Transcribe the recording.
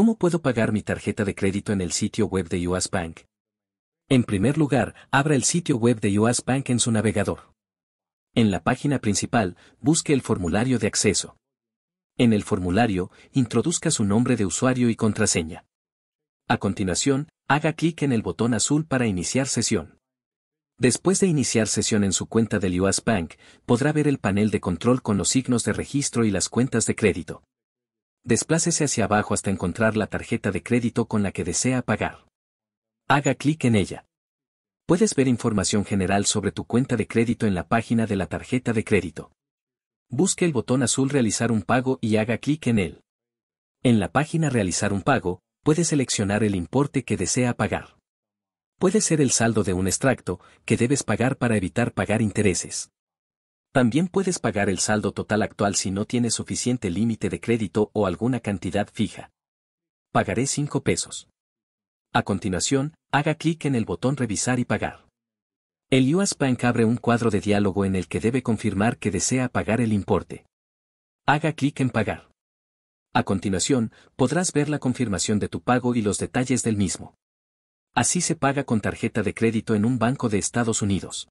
¿Cómo puedo pagar mi tarjeta de crédito en el sitio web de US Bank? En primer lugar, abra el sitio web de US Bank en su navegador. En la página principal, busque el formulario de acceso. En el formulario, introduzca su nombre de usuario y contraseña. A continuación, haga clic en el botón azul para iniciar sesión. Después de iniciar sesión en su cuenta del US Bank, podrá ver el panel de control con los signos de registro y las cuentas de crédito. Desplácese hacia abajo hasta encontrar la tarjeta de crédito con la que desea pagar. Haga clic en ella. Puedes ver información general sobre tu cuenta de crédito en la página de la tarjeta de crédito. Busque el botón azul Realizar un pago y haga clic en él. En la página Realizar un pago, puede seleccionar el importe que desea pagar. Puede ser el saldo de un extracto que debes pagar para evitar pagar intereses. También puedes pagar el saldo total actual si no tienes suficiente límite de crédito o alguna cantidad fija. Pagaré 5 pesos. A continuación, haga clic en el botón Revisar y pagar. El US Bank abre un cuadro de diálogo en el que debe confirmar que desea pagar el importe. Haga clic en Pagar. A continuación, podrás ver la confirmación de tu pago y los detalles del mismo. Así se paga con tarjeta de crédito en un banco de Estados Unidos.